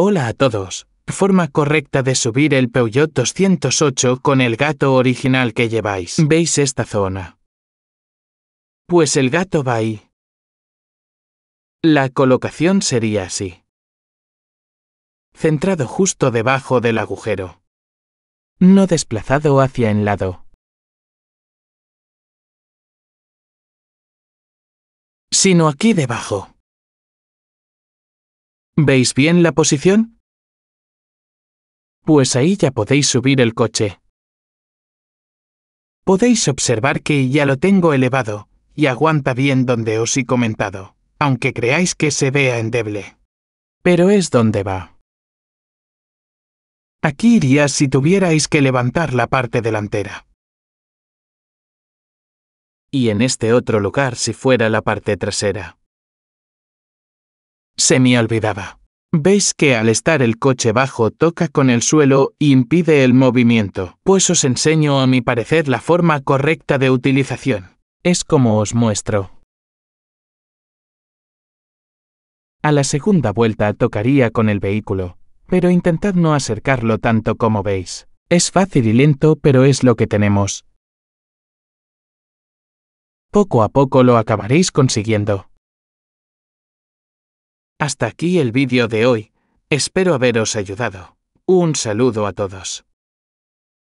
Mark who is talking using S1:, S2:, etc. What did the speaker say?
S1: Hola a todos. Forma correcta de subir el Peugeot 208 con el gato
S2: original que lleváis. ¿Veis esta zona? Pues el gato va ahí. La colocación sería así. Centrado justo debajo del agujero. No desplazado hacia el lado. Sino aquí debajo. ¿Veis bien la posición? Pues ahí ya podéis subir el coche.
S1: Podéis observar que ya lo tengo elevado, y aguanta bien donde os he comentado, aunque creáis que se vea endeble. Pero es donde va.
S2: Aquí iría si tuvierais que levantar la parte delantera. Y en este otro lugar si fuera la parte trasera. Se me olvidaba. Veis que al
S1: estar el coche bajo toca con el suelo y impide el movimiento, pues os enseño a mi parecer la forma correcta de utilización. Es como os muestro. A la segunda vuelta tocaría con el vehículo, pero intentad no acercarlo tanto como veis. Es fácil y lento, pero es lo
S2: que tenemos. Poco a poco lo acabaréis consiguiendo. Hasta aquí el vídeo de hoy, espero haberos ayudado. Un saludo a todos.